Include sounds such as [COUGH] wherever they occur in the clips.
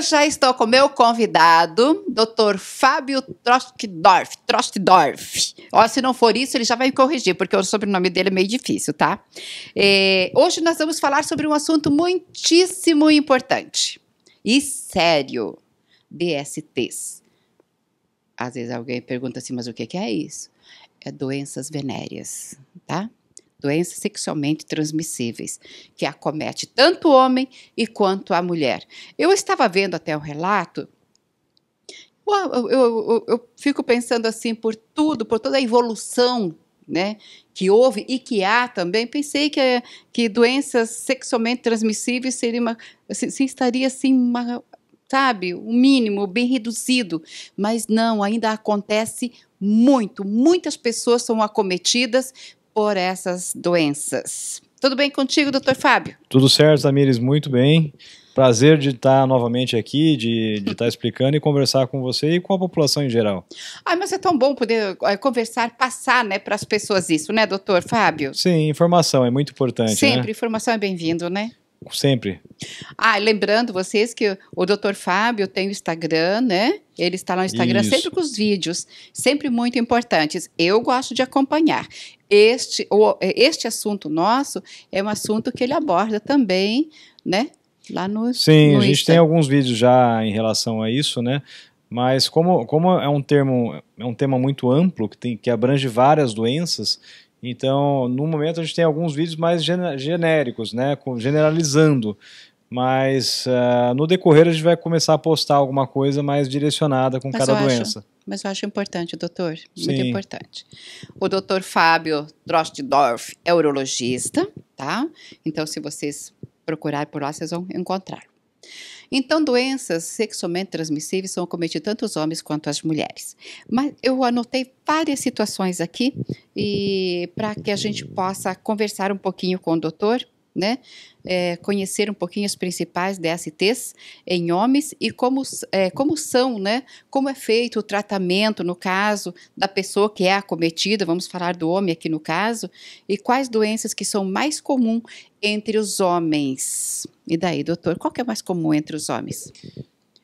Eu já estou com meu convidado, Dr. Fábio Trostdorf. Trostdorf. Ó, se não for isso, ele já vai me corrigir, porque o sobrenome dele é meio difícil, tá? É, hoje nós vamos falar sobre um assunto muitíssimo importante e sério: DSTs. Às vezes alguém pergunta assim, mas o que é isso? É doenças venéreas, tá? doenças sexualmente transmissíveis, que acomete tanto o homem e quanto a mulher. Eu estava vendo até o relato. Eu, eu, eu, eu fico pensando assim por tudo, por toda a evolução né, que houve e que há também, pensei que, que doenças sexualmente transmissíveis seria uma, assim, estaria assim, uma, sabe, o um mínimo, bem reduzido, mas não, ainda acontece muito, muitas pessoas são acometidas por essas doenças. Tudo bem contigo, doutor Fábio? Tudo certo, Tamires, muito bem. Prazer de estar novamente aqui, de, de estar explicando e conversar com você e com a população em geral. Ai, mas é tão bom poder eh, conversar, passar né, para as pessoas isso, né, doutor Fábio? Sim, informação é muito importante. Né? Sempre, né? informação é bem-vindo, né? Sempre. Ah, lembrando vocês que o doutor Fábio tem o Instagram, né? Ele está no Instagram Isso. sempre com os vídeos, sempre muito importantes. Eu gosto de acompanhar este, ou, é, este assunto nosso é um assunto que ele aborda também, né? Lá no Sim, no a gente Insta. tem alguns vídeos já em relação a isso, né? Mas como, como é um termo, é um tema muito amplo, que, tem, que abrange várias doenças, então no momento a gente tem alguns vídeos mais genéricos, né? Generalizando. Mas uh, no decorrer a gente vai começar a postar alguma coisa mais direcionada com mas cada doença. Acho, mas eu acho importante, doutor. Sim. Muito importante. O doutor Fábio Drostdorf é urologista, tá? Então, se vocês procurar por lá, vocês vão encontrar. Então, doenças sexualmente transmissíveis são cometidas tanto os homens quanto as mulheres. Mas eu anotei várias situações aqui e para que a gente possa conversar um pouquinho com o doutor né? É, conhecer um pouquinho as principais DSTs em homens e como, é, como são, né? Como é feito o tratamento, no caso, da pessoa que é acometida, vamos falar do homem aqui no caso, e quais doenças que são mais comuns entre os homens. E daí, doutor, qual que é mais comum entre os homens?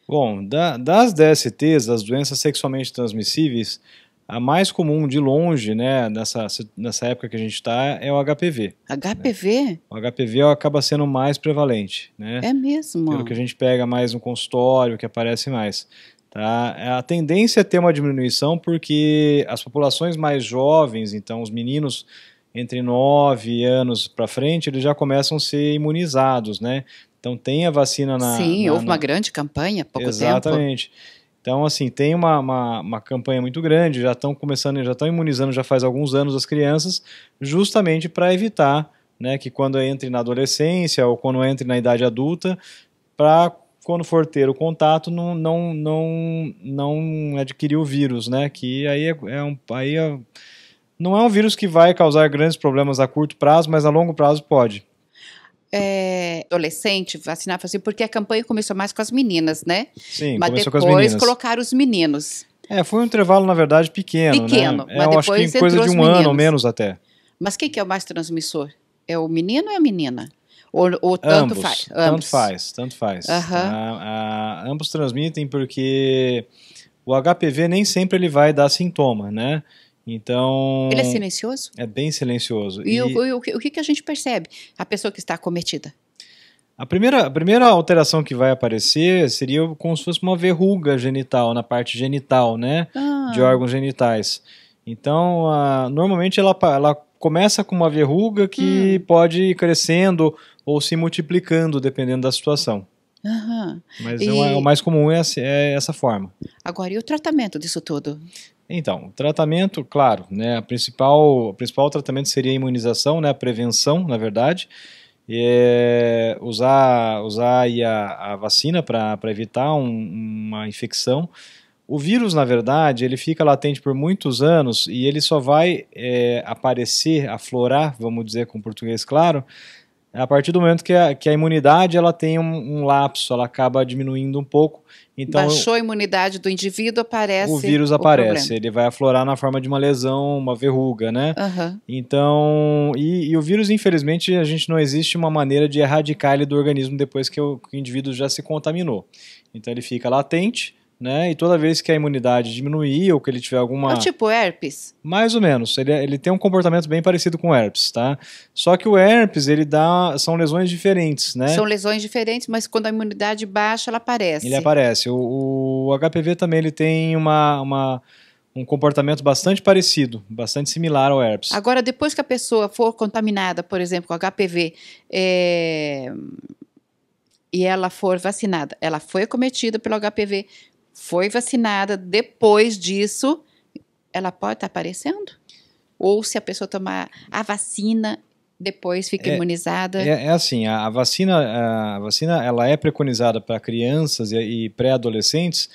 Bom, da, das DSTs, das doenças sexualmente transmissíveis, a mais comum de longe, né, nessa, nessa época que a gente está, é o HPV. HPV? Né? O HPV é acaba sendo mais prevalente, né? É mesmo. Pelo que a gente pega mais no consultório, que aparece mais. Tá? É, a tendência é ter uma diminuição porque as populações mais jovens, então os meninos entre 9 anos para frente, eles já começam a ser imunizados, né? Então tem a vacina na. Sim, na, houve na... uma grande campanha há pouco Exatamente. tempo. Exatamente. Então, assim, tem uma, uma, uma campanha muito grande, já estão começando, já estão imunizando já faz alguns anos as crianças, justamente para evitar né, que quando entre na adolescência ou quando entre na idade adulta, para quando for ter o contato, não, não, não, não adquirir o vírus, né? Que aí é, é um. Aí é, não é um vírus que vai causar grandes problemas a curto prazo, mas a longo prazo pode é, adolescente vacinar, assim, porque a campanha começou mais com as meninas, né? Sim, mas começou depois com as meninas. colocaram os meninos. É, foi um intervalo, na verdade, pequeno. Né? Pequeno, né? é, mas eu depois acho que coisa de um ano ou menos até. Mas quem que é o mais transmissor? É o menino ou é a menina? Ou, ou tanto ambos, faz? Ambos. Tanto faz, tanto faz. Uhum. a, ambos transmitem porque o HPV nem sempre ele vai dar sintoma, né? Então. Ele é silencioso? É bem silencioso. E, e... O, o, o, que, a gente percebe? A pessoa que está cometida. A primeira, a primeira alteração que vai aparecer seria como se fosse uma verruga genital, na parte genital, né? Ah. De órgãos genitais. Então, a, normalmente ela, ela começa com uma verruga que hum. pode ir crescendo ou se multiplicando, dependendo da situação. Uhum. Mas é e... É o mais comum é, é, essa forma. Agora, e o tratamento disso tudo? Então, tratamento, claro, né, a principal, o principal tratamento seria a imunização, né, a prevenção, na verdade, é usar, usar aí a, a vacina para evitar um, uma infecção. O vírus, na verdade, ele fica latente por muitos anos e ele só vai é, aparecer, aflorar, vamos dizer com português claro, é a partir do momento que a, que a imunidade ela tem um, um, lapso, ela acaba diminuindo um pouco. Então, Baixou a imunidade do indivíduo, aparece. O vírus aparece, o ele vai aflorar na forma de uma lesão, uma verruga, né? Uhum. Então, e, e, o vírus, infelizmente, a gente não existe uma maneira de erradicar ele do organismo depois que o, que o indivíduo já se contaminou. Então, ele fica latente, né? E toda vez que a imunidade diminuir ou que ele tiver alguma. É tipo herpes? Mais ou menos. Ele, é, ele tem um comportamento bem parecido com o herpes, tá? Só que o herpes, ele dá. São lesões diferentes, né? São lesões diferentes, mas quando a imunidade baixa, ela aparece. Ele aparece. O, o HPV também ele tem uma, uma um comportamento bastante parecido, bastante similar ao herpes. Agora, depois que a pessoa for contaminada, por exemplo, com HPV, é... e ela for vacinada, ela foi acometida pelo HPV, foi vacinada, depois disso, ela pode estar tá aparecendo? Ou se a pessoa tomar a vacina, depois fica é, imunizada? É, é assim, a, a, vacina, a vacina ela é preconizada para crianças e, e pré-adolescentes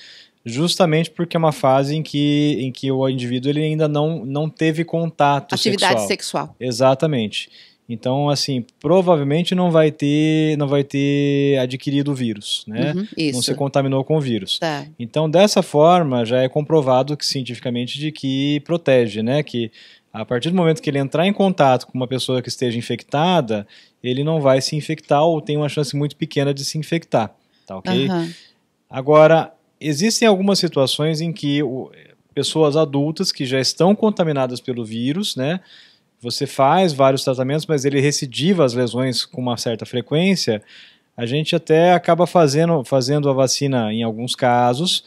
justamente porque é uma fase em que, em que o indivíduo ele ainda não, não teve contato Atividade sexual. sexual. Exatamente. Então, assim, provavelmente não vai ter, não vai ter adquirido o vírus, né? Uhum, isso. Não se contaminou com o vírus. Tá. Então, dessa forma, já é comprovado que, cientificamente de que protege, né? Que a partir do momento que ele entrar em contato com uma pessoa que esteja infectada, ele não vai se infectar ou tem uma chance muito pequena de se infectar, tá ok? Uhum. Agora, existem algumas situações em que o, pessoas adultas que já estão contaminadas pelo vírus, né? você faz vários tratamentos, mas ele recidiva as lesões com uma certa frequência, a gente até acaba fazendo, fazendo a vacina em alguns casos.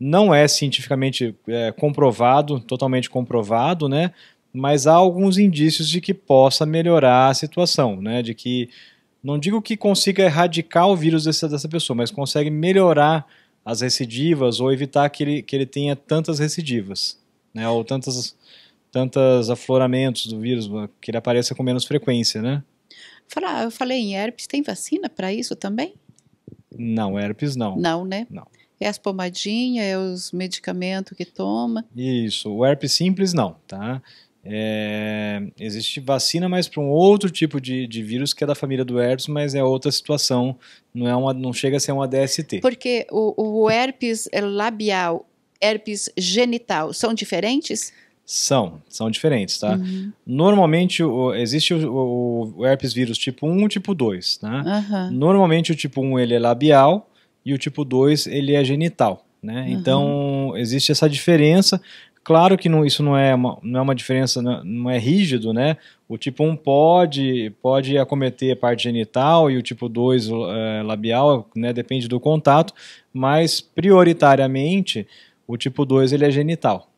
Não é cientificamente é, comprovado, totalmente comprovado, né? Mas há alguns indícios de que possa melhorar a situação, né? De que, não digo que consiga erradicar o vírus dessa, dessa pessoa, mas consegue melhorar as recidivas ou evitar que ele, que ele tenha tantas recidivas, né? Ou tantas tantos afloramentos do vírus, que ele apareça com menos frequência, né? Fala, eu falei em herpes, tem vacina para isso também? Não, herpes não. Não, né? Não. É as pomadinhas, é os medicamentos que toma. Isso, o herpes simples não, tá? É, existe vacina, mas para um outro tipo de, de vírus que é da família do herpes, mas é outra situação, não, é uma, não chega a ser uma DST. Porque o, o herpes labial, herpes genital, são diferentes? São, são diferentes, tá? Uhum. Normalmente o, existe o, o, o, herpes vírus tipo 1 e tipo 2, né? Uhum. Normalmente o tipo 1 ele é labial e o tipo 2 ele é genital, né? Uhum. Então existe essa diferença. Claro que não, isso não é, uma, não é uma diferença, não, é rígido, né? O tipo 1 pode, pode acometer a parte genital e o tipo 2 é, labial, né? Depende do contato, mas prioritariamente o tipo 2 ele é genital.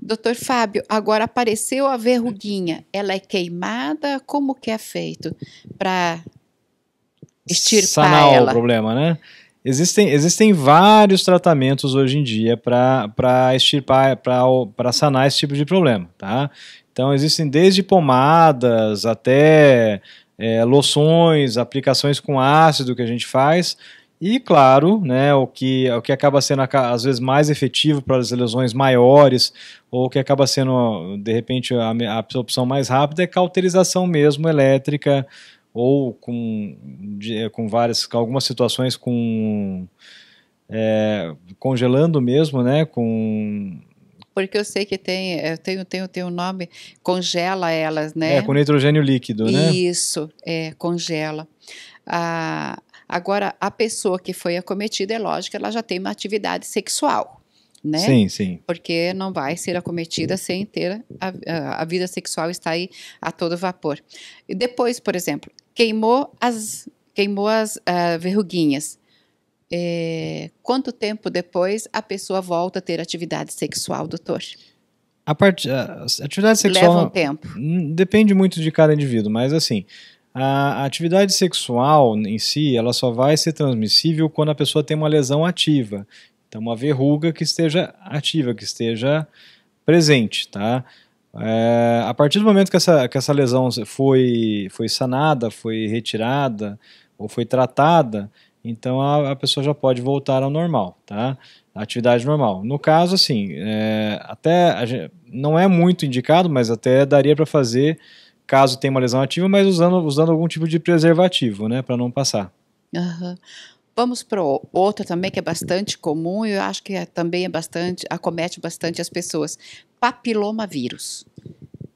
Doutor Fábio, agora apareceu a verruguinha, ela é queimada? Como que é feito para extirpar Sanar ela? o problema, né? Existem, existem vários tratamentos hoje em dia para estirpar para sanar esse tipo de problema, tá? Então existem desde pomadas até é, loções, aplicações com ácido que a gente faz e claro, né, o que, o que acaba sendo às vezes mais efetivo para as lesões maiores, ou que acaba sendo, de repente, a, a opção mais rápida é cauterização mesmo elétrica, ou com, de, com várias, com algumas situações com é, congelando mesmo, né, com porque eu sei que tem, é, eu tenho, tenho, tenho um nome, congela elas, né? É, com nitrogênio líquido, né? Isso, é, congela. A, ah, Agora, a pessoa que foi acometida, é lógico, ela já tem uma atividade sexual, né? Sim, sim. Porque não vai ser acometida sem ter a, a, a vida sexual está aí a todo vapor. E depois, por exemplo, queimou as, queimou as uh, verruguinhas. É, quanto tempo depois a pessoa volta a ter atividade sexual, doutor? A, part... a ah, atividade sexual. Leva um tempo. Hum, depende muito de cada indivíduo, mas assim, a atividade sexual em si, ela só vai ser transmissível quando a pessoa tem uma lesão ativa. Então, uma verruga que esteja ativa, que esteja presente, tá? É, a partir do momento que essa, que essa lesão foi, foi sanada, foi retirada ou foi tratada, então a, a pessoa já pode voltar ao normal, tá? atividade normal. No caso, assim, é, até não é muito indicado, mas até daria para fazer caso tenha uma lesão ativa, mas usando, usando algum tipo de preservativo, né, para não passar. Uhum. Vamos para outra também que é bastante comum e eu acho que é, também é bastante acomete bastante as pessoas. Papilomavírus.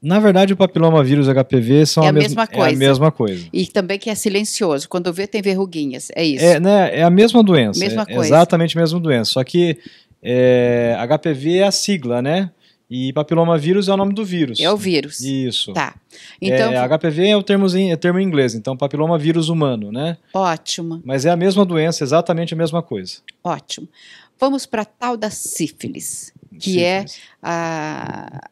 Na verdade, o papilomavírus e HPV são é a, mesma, mesma coisa. É a mesma coisa. E também que é silencioso. Quando vê, tem verruguinhas. É isso. É, né, é a mesma doença. Mesma é coisa. Exatamente a mesma doença. Só que é, HPV é a sigla, né? E papilomavírus é o nome do vírus. É o vírus. Isso. Tá. Então, é, HPV é o termo, é termo em inglês, então papilomavírus humano, né? Ótimo. Mas é a mesma doença, exatamente a mesma coisa. Ótimo. Vamos para a tal da sífilis, que é sífilis. é a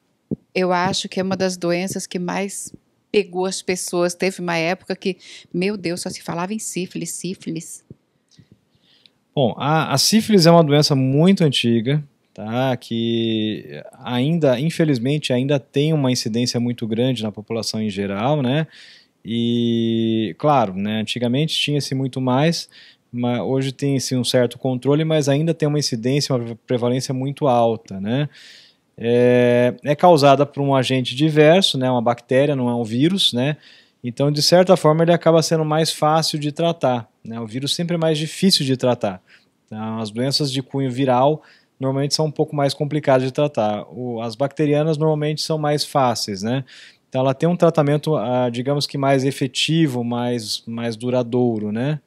eu acho que é uma das doenças que mais pegou as pessoas. Teve uma época que, meu Deus, só se falava em sífilis, sífilis. Bom, a, a sífilis é uma doença muito antiga, tá? que ainda, infelizmente, ainda tem uma incidência muito grande na população em geral, né? E, claro, né, antigamente tinha-se muito mais, mas hoje tem-se um certo controle, mas ainda tem uma incidência, uma prevalência muito alta, né? É, é causada por um agente diverso, né, uma bactéria, não é um vírus, né? Então, de certa forma, ele acaba sendo mais fácil de tratar. Né? O vírus sempre é mais difícil de tratar. Então, as doenças de cunho viral normalmente são um pouco mais complicadas de tratar. O, as bacterianas normalmente são mais fáceis, né? Então ela tem um tratamento, ah, digamos que mais efetivo, mais, mais duradouro, né?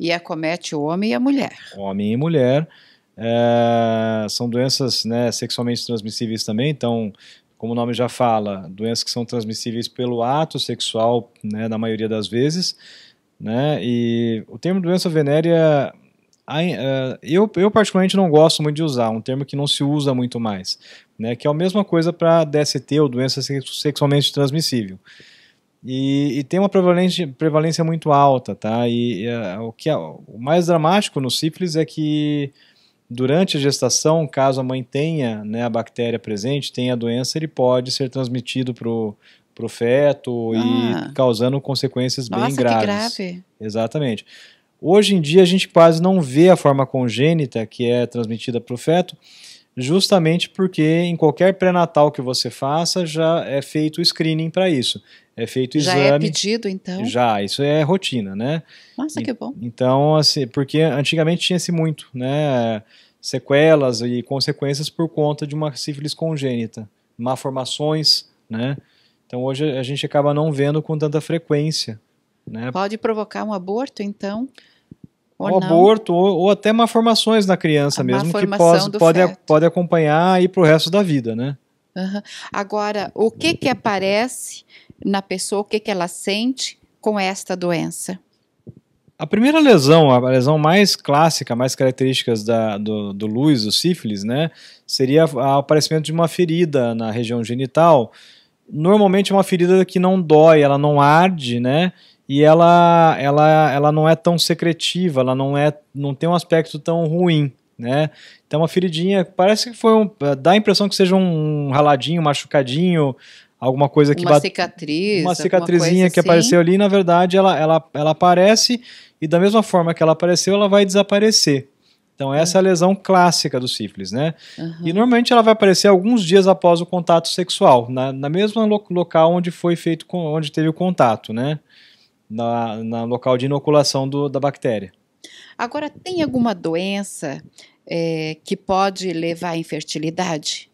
E acomete é o homem e a mulher. Homem e mulher. É, são doenças né, sexualmente transmissíveis também, então, como o nome já fala, doenças que são transmissíveis pelo ato sexual, né, na maioria das vezes. Né? E o termo doença venérea eu, eu particularmente não gosto muito de usar, um termo que não se usa muito mais, né, que é a mesma coisa para DST ou doença sexualmente transmissível. E, e, tem uma prevalência, prevalência muito alta, tá? E, e o que é, o mais dramático no sífilis é que durante a gestação, caso a mãe tenha né, a bactéria presente, tenha a doença, ele pode ser transmitido para o feto ah. e causando consequências Nossa, bem graves. Que grave. Exatamente. Hoje em dia a gente quase não vê a forma congênita que é transmitida para o feto, justamente porque em qualquer pré-natal que você faça já é feito o screening para isso. É feito já exame. Já é pedido, então? Já, isso é rotina, né? Nossa, e, que bom. Então, assim, porque antigamente tinha-se muito, né? Sequelas e consequências por conta de uma sífilis congênita, malformações, né? Então hoje a gente acaba não vendo com tanta frequência. Né? Pode provocar um aborto, então? Ou um aborto, ou, ou, até malformações na criança A mesmo, que pode, pode, pode acompanhar aí para o resto da vida, né? Uhum. Agora, o que que aparece na pessoa, o que que ela sente com esta doença? A primeira lesão, a lesão mais clássica, mais características da, do, do luz, do sífilis, né, seria o aparecimento de uma ferida na região genital. Normalmente é uma ferida que não dói, ela não arde, né, e ela, ela, ela não é tão secretiva, ela não é, não tem um aspecto tão ruim, né? Então uma feridinha parece que foi um, dá a impressão que seja um raladinho, machucadinho, alguma coisa que uma bate, cicatriz, uma cicatrizinha que assim. apareceu ali, na verdade ela, ela, ela aparece e da mesma forma que ela apareceu, ela vai desaparecer. Então hum. essa uhum. é a lesão clássica do sífilis, né? Uhum. E normalmente ela vai aparecer alguns dias após o contato sexual, na, na mesma lo local onde foi feito, onde teve o contato, né? na, na local de inoculação do, da bactéria. Agora, tem alguma doença é, que pode levar à infertilidade?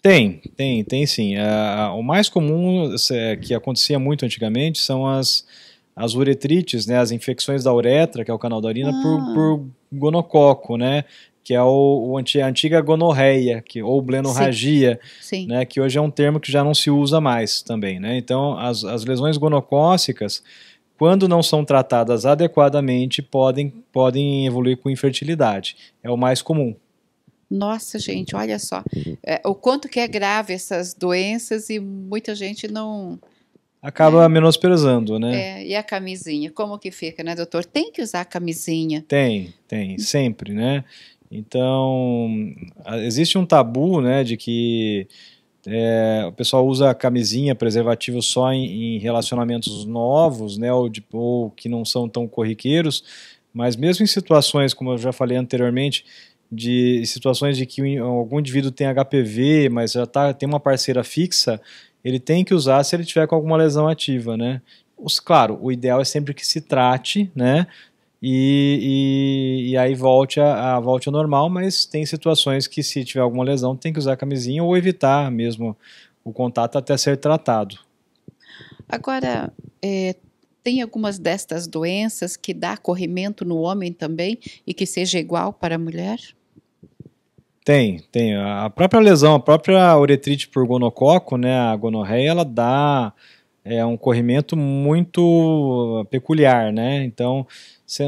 Tem, tem, tem sim. É, o mais comum é, que acontecia muito antigamente são as, as uretrites, né, as infecções da uretra, que é o canal da urina, ah. por, por gonococo, né? que é o, o a antiga gonorreia, que, ou blenorragia, Sim. Sim. Né, que hoje é um termo que já não se usa mais também. Né? Então, as, as lesões gonocócicas, quando não são tratadas adequadamente, podem, podem evoluir com infertilidade. É o mais comum. Nossa, gente, olha só. É, o quanto que é grave essas doenças e muita gente não, acaba é. menosprezando, né? É, e a camisinha, como que fica, né, doutor? Tem que usar a camisinha. Tem, tem, hum. sempre, né? Então, existe um tabu né, de que é, o pessoal usa camisinha, preservativo só em, em relacionamentos novos, né, ou, de, ou, que não são tão corriqueiros, mas mesmo em situações, como eu já falei anteriormente, de situações de que algum indivíduo tem HPV, mas já tá, tem uma parceira fixa, ele tem que usar se ele tiver com alguma lesão ativa, né? Os, claro, o ideal é sempre que se trate, né? e, e, e aí volte a, a, volte ao normal, mas tem situações que se tiver alguma lesão tem que usar camisinha ou evitar mesmo o contato até ser tratado. Agora, é, tem algumas destas doenças que dá corrimento no homem também e que seja igual para a mulher? Tem, tem. A própria lesão, a própria uretrite por gonococo, né, a gonorreia, ela dá é, um corrimento muito peculiar, né? Então,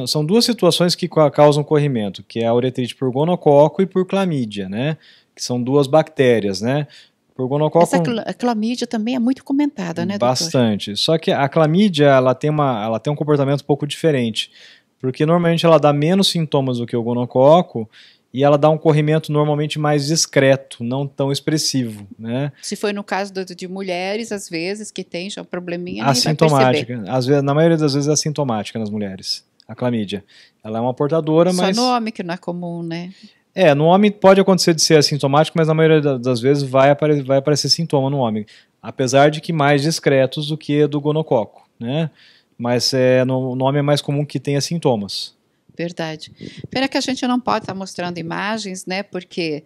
são duas situações que causam corrimento, que é a uretrite por gonococo e por clamídia, né? Que são duas bactérias, né? Por gonococo... Essa clamídia também é muito comentada, né, Bastante. Doutor? Só que a clamídia, ela tem, uma, ela tem um comportamento um pouco diferente, porque normalmente ela dá menos sintomas do que o gonococo e ela dá um corrimento normalmente mais discreto, não tão expressivo, né? Se foi no caso do, de mulheres, às vezes, que tem já um probleminha, assintomática. Às vezes, na maioria das vezes é assintomática nas mulheres a clamídia. Ela é uma portadora, Só mas. Só no homem que não é comum, né? É, no homem pode acontecer de ser assintomático, mas na maioria das vezes vai, apare vai aparecer sintoma no homem. Apesar de que mais discretos do que do gonococo, né? Mas é, no, no homem é mais comum que tenha sintomas. Verdade. Pena que a gente não pode estar tá mostrando imagens, né? Porque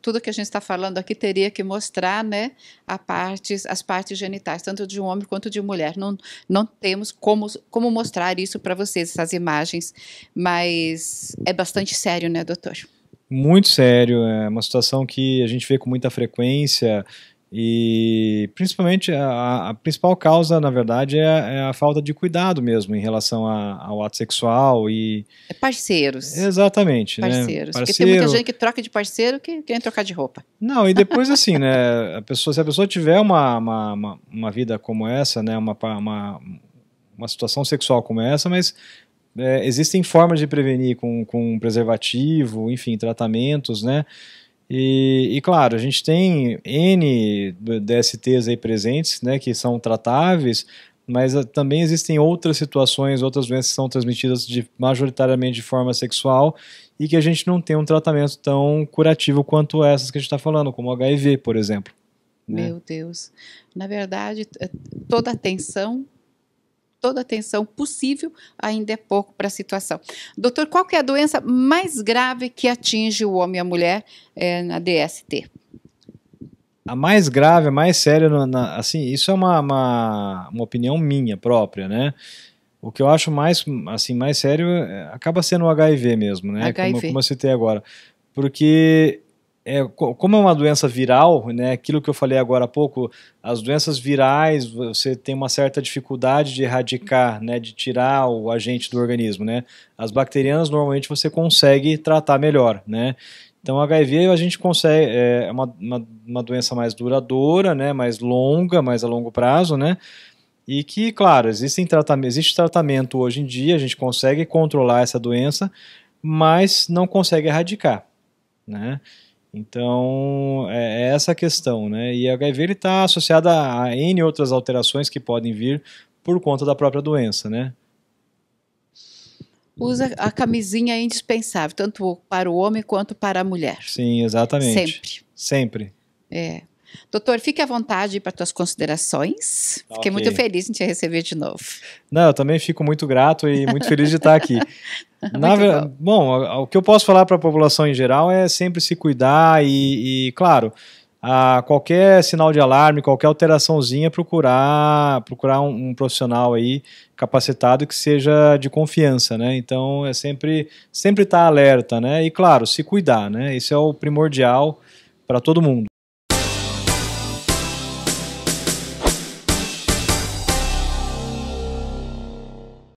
tudo que a gente está falando aqui teria que mostrar né, a partes, as partes genitais, tanto de homem quanto de mulher. Não, não temos como, como mostrar isso para vocês, essas imagens, mas é bastante sério, né, doutor? Muito sério, é uma situação que a gente vê com muita frequência. E principalmente a, a, principal causa, na verdade, é, é, a falta de cuidado mesmo em relação a, ao ato sexual e. É parceiros. Exatamente. Né? Parceiros. Né? Parceiro. Porque tem muita gente que troca de parceiro que quer trocar de roupa. Não, e depois assim, né? A pessoa, se a pessoa tiver uma, uma, uma, uma vida como essa, né? Uma, uma, uma situação sexual como essa, mas é, existem formas de prevenir com, com preservativo, enfim, tratamentos, né? E, e, claro, a gente tem N DSTs aí presentes, né, que são tratáveis, mas ah, também existem outras situações, outras doenças que são transmitidas de, majoritariamente de forma sexual e que a gente não tem um tratamento tão curativo quanto essas que a gente está falando, como HIV, por exemplo. Né? Meu Deus. Na verdade, toda atenção toda a atenção possível, ainda é pouco para a situação. Doutor, qual é a doença mais grave que atinge o homem e a mulher é, na DST? A mais grave, a mais séria, na, assim, isso é uma, uma, uma opinião minha própria, né? O que eu acho mais, assim, mais sério é, acaba sendo o HIV mesmo, né? HIV. Como, como eu citei agora. Porque é, como é uma doença viral, né, aquilo que eu falei agora há pouco, as doenças virais você tem uma certa dificuldade de erradicar, né, de tirar o agente do organismo. Né? As bacterianas normalmente você consegue tratar melhor. Né? Então, HIV a gente consegue, é, é uma, uma, uma doença mais duradoura, né, mais longa, mais a longo prazo, né? E que, claro, existem tratamento, existe tratamento hoje em dia, a gente consegue controlar essa doença, mas não consegue erradicar, né? Então, é, é, essa a questão, né? E a HIV está associada a N outras alterações que podem vir por conta da própria doença, né? usa a camisinha indispensável, tanto para o homem quanto para a mulher. Sim, exatamente. Sempre. Sempre. É. Doutor, fique à vontade para tuas considerações. Fiquei okay. muito feliz em te receber de novo. Não, eu também fico muito grato e muito feliz de estar aqui. [LAUGHS] Na bom. bom, o que eu posso falar para a população em geral é sempre se cuidar e, e claro, a qualquer sinal de alarme, qualquer alteraçãozinha, procurar procurar um, um, profissional aí capacitado que seja de confiança, né? Então é sempre sempre estar tá alerta, né? E claro, se cuidar, né? Isso é o primordial para todo mundo.